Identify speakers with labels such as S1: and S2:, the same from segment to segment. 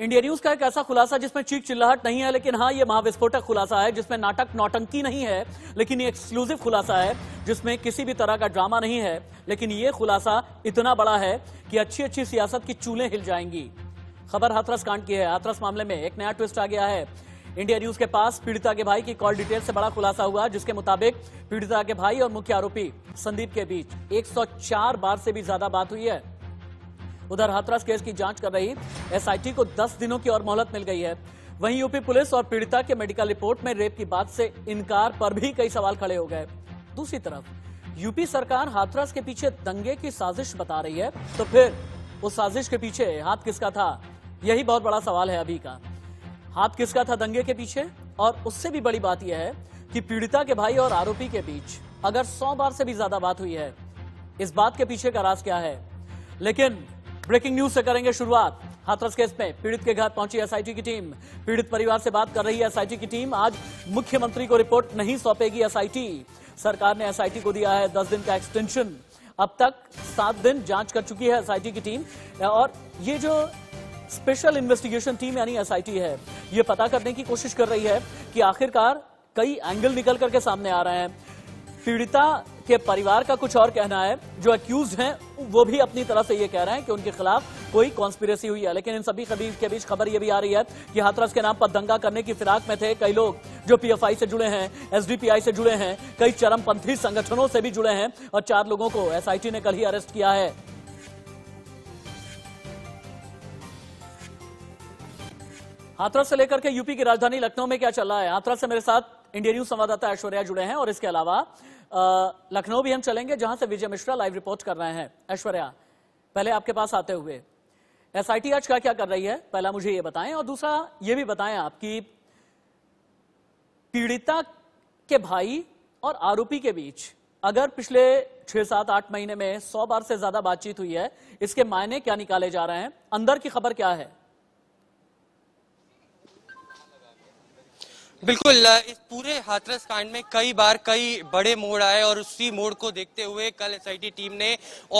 S1: India news का एक ऐसा खुलासा जिसमें चीख चिल्लाहट नहीं है लेकिन हाँ ये महाविस्फोटक खुलासा है जिसमें नाटक नौटंकी नहीं है लेकिन ये एक्सक्लूसिव खुलासा है जिसमें किसी भी तरह का ड्रामा नहीं है लेकिन ये खुलासा इतना बड़ा है कि अच्छी अच्छी सियासत की चूलें हिल जाएंगी खबर हाथरस कांड की है हाथरस मामले में एक नया ट्विस्ट आ गया है इंडिया न्यूज के पास पीड़िता के भाई की कॉल डिटेल से बड़ा खुलासा हुआ जिसके मुताबिक पीड़िता के भाई और मुख्य आरोपी संदीप के बीच 104 बार से भी ज्यादा बात हुई है उधर हाथरस केस की जांच कर रही एसआईटी को 10 दिनों की और मोहलत मिल गई है वहीं यूपी पुलिस और पीड़िता के मेडिकल रिपोर्ट में रेप की बात से इनकार पर भी कई सवाल खड़े हो गए दूसरी तरफ यूपी सरकार हाथरस के पीछे दंगे की साजिश बता रही है तो फिर उस साजिश के पीछे हाथ किसका था यही बहुत बड़ा सवाल है अभी का हाथ किसका था दंगे के पीछे और उससे भी बड़ी बात यह है कि पीड़िता के भाई और आरोपी के बीच अगर सौ बार से भी ज्यादा बात हुई है इस बात के पीछे का राज क्या है लेकिन ब्रेकिंग न्यूज से करेंगे शुरुआत हाथरस केस में पीड़ित के घर पहुंची एसआईटी की टीम पीड़ित परिवार से बात कर रही है एसआईटी की टीम आज मुख्यमंत्री को रिपोर्ट नहीं सौंपेगी एसआईटी सरकार ने एसआईटी को दिया है दस दिन का एक्सटेंशन अब तक सात दिन जांच कर चुकी है एसआईटी की टीम और ये जो स्पेशल इन्वेस्टिगेशन टीम यानी एस है ये पता करने की कोशिश कर रही है कि आखिरकार कई एंगल निकल करके सामने आ रहे हैं पीड़िता के परिवार का कुछ और कहना है जो अक्यूज हैं वो भी अपनी तरह से ये कह रहे हैं कि उनके खिलाफ कोई कॉन्स्पिरेसी हुई है लेकिन इन सभी खबीर के बीच खबर ये भी आ रही है कि हाथरस के नाम पर दंगा करने की फिराक में थे कई लोग जो पीएफआई से जुड़े हैं एसडीपीआई से जुड़े हैं कई चरमपंथी संगठनों से भी जुड़े हैं और चार लोगों को एसआईटी ने कल ही अरेस्ट किया है हाथरस से लेकर के यूपी की राजधानी लखनऊ में क्या चल रहा है हाथरस से मेरे साथ इंडिया न्यूज संवाददाता ऐश्वर्या जुड़े हैं और इसके अलावा लखनऊ भी हम चलेंगे जहां से विजय मिश्रा लाइव रिपोर्ट कर रहे हैं ऐश्वर्या पहले आपके पास आते हुए एसआईटी आज का क्या कर रही है पहला मुझे ये बताएं और दूसरा ये भी बताएं आप कि पीड़िता के भाई और आरोपी के बीच अगर पिछले छह सात आठ महीने में सौ बार से ज्यादा बातचीत हुई है इसके मायने क्या निकाले जा रहे हैं अंदर की खबर क्या है
S2: बिल्कुल इस पूरे हाथरस कांड में कई बार कई बड़े मोड़ आए और उसी मोड़ को देखते हुए कल एसआईटी टीम ने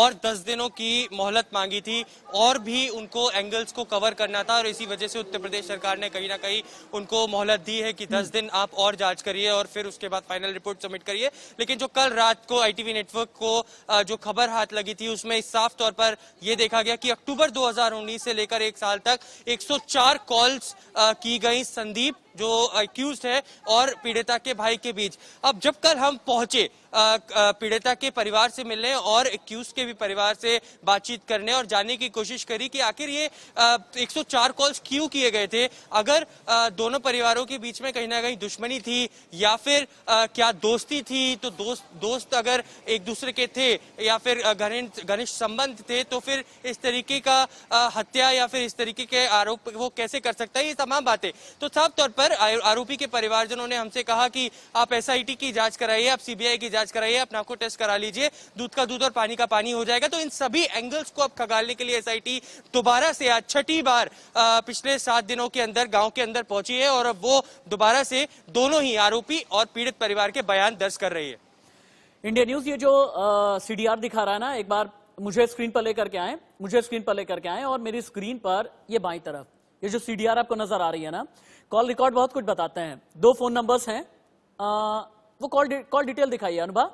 S2: और 10 दिनों की मोहलत मांगी थी और भी उनको एंगल्स को कवर करना था और इसी वजह से उत्तर प्रदेश सरकार ने कहीं ना कहीं उनको मोहलत दी है कि 10 हम्म। दिन आप और जांच करिए और फिर उसके बाद फाइनल रिपोर्ट सबमिट करिए लेकिन जो कल रात को आई नेटवर्क को जो खबर हाथ लगी थी उसमें साफ तौर पर यह देखा गया कि अक्टूबर दो से लेकर एक साल तक एक कॉल्स की गई संदीप जो एक्यूज है और पीड़िता के भाई के बीच अब जब कल हम पहुंचे पीड़िता के परिवार से मिलने और एक्यूज के भी परिवार से बातचीत करने और जानने की कोशिश करी कि आखिर ये चार कॉल्स क्यों किए गए थे अगर दोनों परिवारों के बीच में कहीं ना कहीं दुश्मनी थी या फिर क्या दोस्ती थी तो दोस्त दोस्त अगर एक दूसरे के थे या फिर घनिष्ठ संबंध थे तो फिर इस तरीके का हत्या या फिर इस तरीके के आरोप वो कैसे कर सकता है ये तमाम बातें तो साफ तौर पर आरोपी के परिवारजनों ने हमसे कहा कि आप एसआईटी की जांच कराइए आप सीबीआई की जांच इलाज कराइए अपने आपको टेस्ट करा लीजिए दूध का दूध और पानी का पानी हो जाएगा तो इन सभी एंगल्स को अब खगालने के लिए एस दोबारा से आज छठी बार पिछले सात दिनों के अंदर गाँव के अंदर पहुंची है और अब वो दोबारा से दोनों ही आरोपी और पीड़ित परिवार के बयान दर्ज कर रही है
S1: इंडिया न्यूज ये जो सीडीआर दिखा रहा है ना एक बार मुझे स्क्रीन पर लेकर के आए मुझे स्क्रीन पर लेकर के आए और मेरी स्क्रीन पर ये बाई तरफ ये जो सीडीआर आपको नजर आ रही है ना कॉल रिकॉर्ड बहुत कुछ बताते हैं दो फोन नंबर्स हैं वो कॉल कॉल डिटेल है अनुभा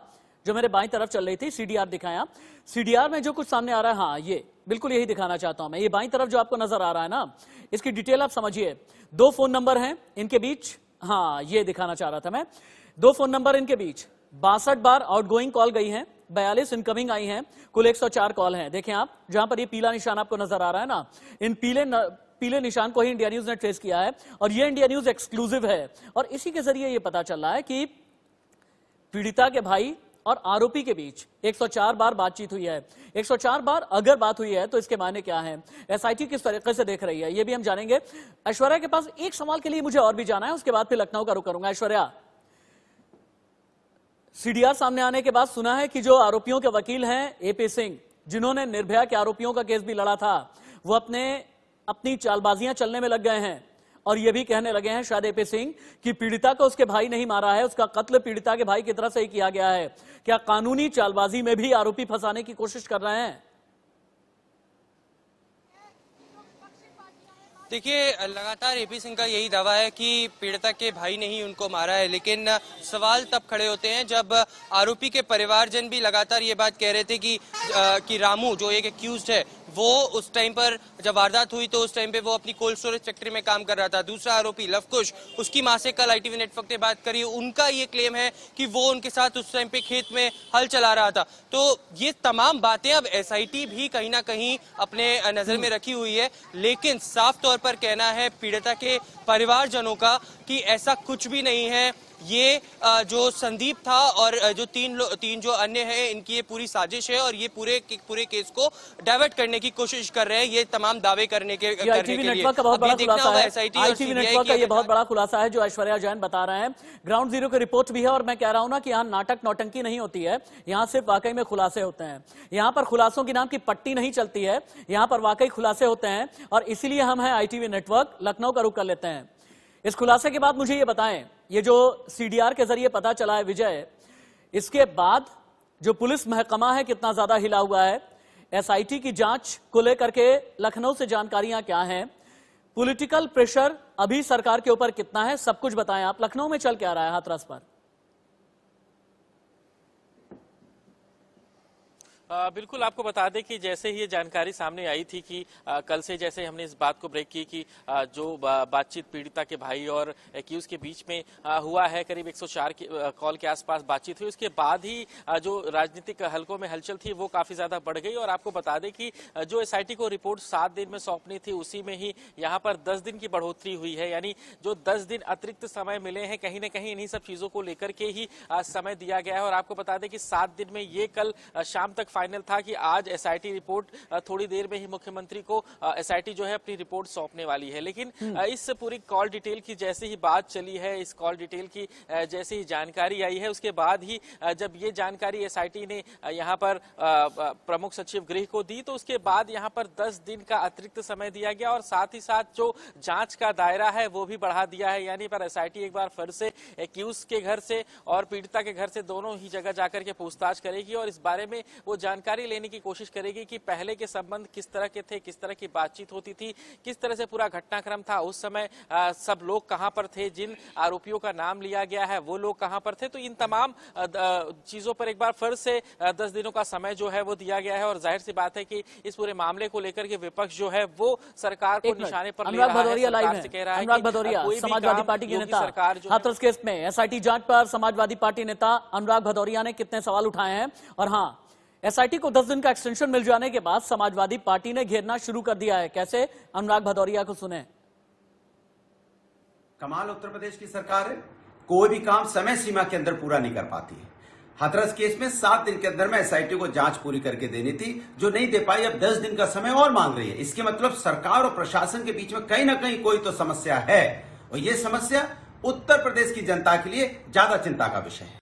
S1: जो मेरे बाई तरफ चल रही थी सीडीआर दिखाया सीडीआर में जो कुछ सामने आ रहा है हाँ ये बिल्कुल यही दिखाना चाहता हूं मैं ये बाई तरफ जो आपको नजर आ रहा है ना इसकी डिटेल आप समझिए दो फोन नंबर हैं इनके बीच हाँ ये दिखाना चाह रहा था मैं दो फोन नंबर इनके बीच बासठ बार गोइंग कॉल गई है बयालीस इनकमिंग आई हैं कुल 104 कॉल हैं देखें आप जहां पर ये पीला निशान आपको नजर आ रहा है ना इन पीले न, पीले निशान को ही इंडिया न्यूज ने ट्रेस किया है और ये इंडिया न्यूज एक्सक्लूसिव है और इसी के जरिए ये पता चल रहा है कि पीड़िता के भाई और आरोपी के बीच 104 बार बातचीत हुई है 104 बार अगर बात हुई है तो इसके माने क्या है एसआईटी किस तरीके से देख रही है यह भी हम जानेंगे ऐश्वर्या के पास एक सवाल के लिए मुझे और भी जाना है उसके बाद फिर लखनऊ का रुख करूंगा ऐश्वर्या सीडीआर सामने आने के बाद सुना है कि जो आरोपियों के वकील हैं एपी सिंह जिन्होंने निर्भया के आरोपियों का केस भी लड़ा था वो अपने अपनी चालबाजियां चलने में लग गए हैं और यह भी कहने लगे हैं शायद एपी सिंह कि पीड़िता को उसके भाई नहीं मारा है उसका कत्ल पीड़िता के भाई की तरह से ही किया गया है क्या कानूनी चालबाजी में भी आरोपी फंसाने की कोशिश कर रहे हैं
S2: देखिए लगातार एपी सिंह का यही दावा है कि पीड़िता के भाई ने ही उनको मारा है लेकिन सवाल तब खड़े होते हैं जब आरोपी के परिवारजन भी लगातार ये बात कह रहे थे कि आ, कि रामू जो एक एक्यूज है वो उस टाइम पर जब वारदात हुई तो उस टाइम पे वो अपनी कोल्ड स्टोरेज फैक्ट्री में काम कर रहा था दूसरा आरोपी लवकुश उसकी माँ से कल आईटीवी नेटवर्क ने बात करी उनका ये क्लेम है कि वो उनके साथ उस टाइम पे खेत में हल चला रहा था तो ये तमाम बातें अब एसआईटी भी कहीं ना कहीं अपने नजर में रखी हुई है लेकिन साफ तौर पर कहना है पीड़िता के परिवारजनों का कि ऐसा कुछ भी नहीं है ये जो संदीप था और जो तीन तीन जो अन्य हैं इनकी ये पूरी साजिश है और ये पूरे पूरे केस को डाइवर्ट करने की कोशिश कर रहे हैं ये तमाम दावे करने के नेटवर्क का बहुत बड़ा खुलासा है आईटीवी नेटवर्क का ये बहुत
S1: बड़ा खुलासा है जो ऐश्वर्या जैन बता रहे हैं ग्राउंड जीरो की रिपोर्ट भी है और मैं कह रहा हूँ ना कि यहाँ नाटक नौटंकी नहीं होती है यहाँ सिर्फ वाकई में खुलासे होते हैं यहाँ पर खुलासों के नाम की पट्टी नहीं चलती है यहाँ पर वाकई खुलासे होते हैं और इसीलिए हम हैं आई नेटवर्क लखनऊ का रुख कर लेते हैं इस खुलासे के बाद मुझे ये बताएं ये जो सीडीआर के जरिए पता चला है विजय इसके बाद जो पुलिस महकमा है कितना ज्यादा हिला हुआ है एसआईटी की जांच को लेकर के लखनऊ से जानकारियां क्या हैं पॉलिटिकल प्रेशर अभी सरकार के ऊपर कितना है सब कुछ बताएं आप लखनऊ में चल क्या रहा है हाथरस पर
S3: बिल्कुल आपको बता दें कि जैसे ही ये जानकारी सामने आई थी कि आ, कल से जैसे हमने इस बात को ब्रेक की कि आ, जो बातचीत पीड़िता के भाई और एक्यूज के बीच में आ, हुआ है करीब 104 सौ कॉल के आसपास बातचीत हुई उसके बाद ही जो राजनीतिक हलकों में हलचल थी वो काफी ज्यादा बढ़ गई और आपको बता दें कि जो एस को रिपोर्ट सात दिन में सौंपनी थी उसी में ही यहाँ पर दस दिन की बढ़ोतरी हुई है यानी जो दस दिन अतिरिक्त समय मिले हैं कहीं ना कहीं इन्हीं सब चीजों को लेकर के ही समय दिया गया है और आपको बता दें कि सात दिन में ये कल शाम तक फाइनल था कि आज एसआईटी रिपोर्ट थोड़ी देर में ही मुख्यमंत्री को एसआईटी जो है अपनी रिपोर्ट सौंपने वाली है लेकिन हम्म। इस पूरी कॉल डिटेल की जैसे ही बात चली है इस कॉल डिटेल की जैसे ही जानकारी आई है उसके बाद ही जब ये जानकारी एस ने यहाँ पर प्रमुख सचिव गृह को दी तो उसके बाद यहाँ पर दस दिन का अतिरिक्त समय दिया गया और साथ ही साथ जो जांच का दायरा है वो भी बढ़ा दिया है यानी पर एस एक बार फिर से एक्यूज के घर से और पीड़िता के घर से दोनों ही जगह जाकर के पूछताछ करेगी और इस बारे में वो जानकारी लेने की कोशिश करेगी कि पहले के संबंध किस तरह के थे किस तरह की बातचीत होती थी किस तरह से पूरा घटनाक्रम था उस समय आ, सब लोग कहाँ पर थे जिन आरोपियों का नाम लिया गया है वो लोग कहाँ पर थे तो इन तमाम चीज़ों पर एक बार फिर से दस दिनों का समय जो है वो दिया गया है और जाहिर सी बात है कि इस पूरे मामले को लेकर के विपक्ष जो है वो सरकार को निशाने पर है अनुराग भदौरिया समाजवादी पार्टी के नेता
S1: हाथरस केस में एसआईटी जांच पर समाजवादी पार्टी नेता अनुराग भदौरिया ने कितने सवाल उठाए हैं और हाँ एसआईटी को 10 दिन का एक्सटेंशन मिल जाने के बाद समाजवादी पार्टी ने घेरना शुरू कर दिया है कैसे अनुराग भदौरिया को
S2: सुने कमाल उत्तर प्रदेश की सरकार है कोई भी काम समय सीमा के अंदर पूरा नहीं कर पाती है हाथरस केस में सात दिन के अंदर में एसआईटी को जांच पूरी करके देनी थी जो नहीं दे पाई अब दस दिन का समय और मांग रही है इसके मतलब सरकार और प्रशासन के बीच में कहीं ना कहीं कोई तो समस्या है और ये समस्या उत्तर प्रदेश की जनता के लिए
S3: ज्यादा चिंता का विषय है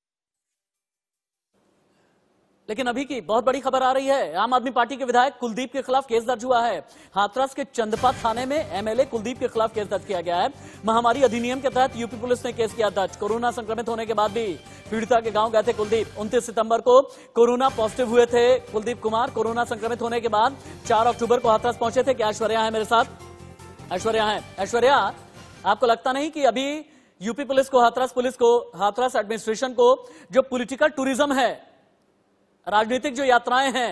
S1: लेकिन अभी की बहुत बड़ी खबर आ रही है आम आदमी पार्टी के विधायक कुलदीप के खिलाफ केस दर्ज हुआ है हाथरस के चंदपा थाने में एमएलए कुलदीप के खिलाफ केस दर्ज किया गया है महामारी अधिनियम के तहत यूपी पुलिस ने केस किया दर्ज कोरोना संक्रमित होने के बाद भी पीड़िता के गांव गए थे कुलदीप उनतीस सितंबर को कोरोना पॉजिटिव हुए थे कुलदीप कुमार कोरोना संक्रमित होने के बाद चार अक्टूबर को हाथरस पहुंचे थे क्या ऐश्वर्या है मेरे साथ ऐश्वर्या है ऐश्वर्या आपको लगता नहीं कि अभी यूपी पुलिस को हाथरस पुलिस को हाथरस एडमिनिस्ट्रेशन को जो पॉलिटिकल टूरिज्म है राजनीतिक जो यात्राएं हैं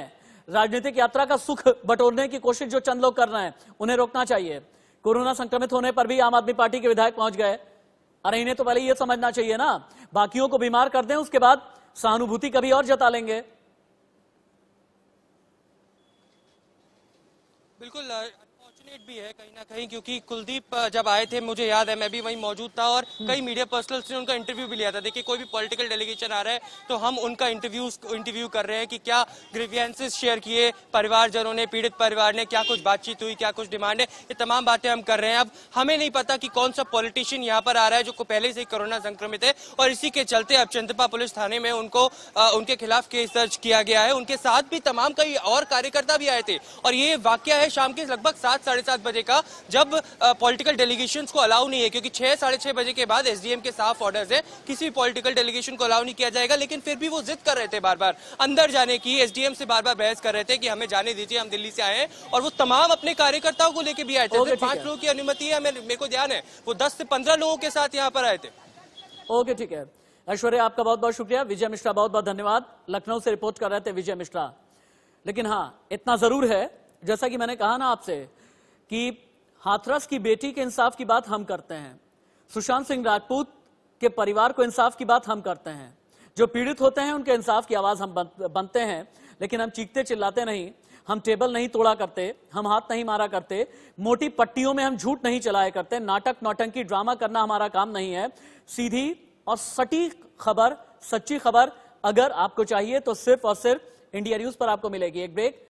S1: राजनीतिक यात्रा का सुख बटोरने की कोशिश जो चंद लोग कर रहे हैं उन्हें रोकना चाहिए कोरोना संक्रमित होने पर भी आम आदमी पार्टी के विधायक पहुंच गए अरे इन्हें तो पहले यह समझना चाहिए ना बाकियों को बीमार कर दें उसके बाद सहानुभूति कभी और जता लेंगे
S2: बिल्कुल भी है कहीं ना कहीं क्योंकि कुलदीप जब आए थे मुझे याद है मैं भी वहीं मौजूद था और हम्म। कई मीडिया पर्सनल ने उनका इंटरव्यू भी लिया था देखिए कोई भी पॉलिटिकल डेलीगेशन आ रहा है तो हम उनका इंटरव्यू इंटरव्यू कर रहे हैं कि क्या ग्रीवियंसिस शेयर किए परिवारजनों ने पीड़ित परिवार ने क्या कुछ बातचीत हुई क्या कुछ डिमांड है ये तमाम बातें हम कर रहे हैं अब हमें नहीं पता कि कौन सा पॉलिटिशियन यहाँ पर आ रहा है जो पहले से ही कोरोना संक्रमित है और इसी के चलते अब चंद्रपा पुलिस थाने में उनको उनके खिलाफ केस दर्ज किया गया है उनके साथ भी तमाम कई और कार्यकर्ता भी आए थे और ये वाक्य है शाम के लगभग सात साढ़े सात बजे का जब पॉलिटिकल डेलीगेशन को अलाउ नहीं है क्योंकि छह साढ़े छह बजे के बाद एसडीएम के साफ ऑर्डर है किसी भी पॉलिटिकल डेलीगेशन को अलाउ नहीं किया जाएगा लेकिन फिर भी वो जिद कर रहे थे बार बार अंदर जाने की एसडीएम से बार बार बहस कर रहे थे कि हमें जाने दीजिए हम दिल्ली से आए और वो तमाम अपने कार्यकर्ताओं को लेकर भी आए थे पांच लोगों की अनुमति है मेरे को ध्यान है वो दस से पंद्रह लोगों के साथ यहाँ पर आए थे
S1: ओके ठीक है ऐश्वर्या आपका बहुत बहुत शुक्रिया विजय मिश्रा बहुत बहुत धन्यवाद लखनऊ से रिपोर्ट कर रहे थे विजय मिश्रा लेकिन हाँ इतना जरूर है जैसा कि मैंने कहा ना आपसे कि हाथरस की बेटी के इंसाफ की बात हम करते हैं सुशांत सिंह राजपूत के परिवार को इंसाफ की बात हम करते हैं जो पीड़ित होते हैं उनके इंसाफ की आवाज हम बनते हैं लेकिन हम चीखते चिल्लाते नहीं हम टेबल नहीं तोड़ा करते हम हाथ नहीं मारा करते मोटी पट्टियों में हम झूठ नहीं चलाया करते नाटक नौटंकी ड्रामा करना हमारा काम नहीं है सीधी और सटीक खबर सच्ची खबर अगर आपको चाहिए तो सिर्फ और सिर्फ इंडिया न्यूज पर आपको मिलेगी एक ब्रेक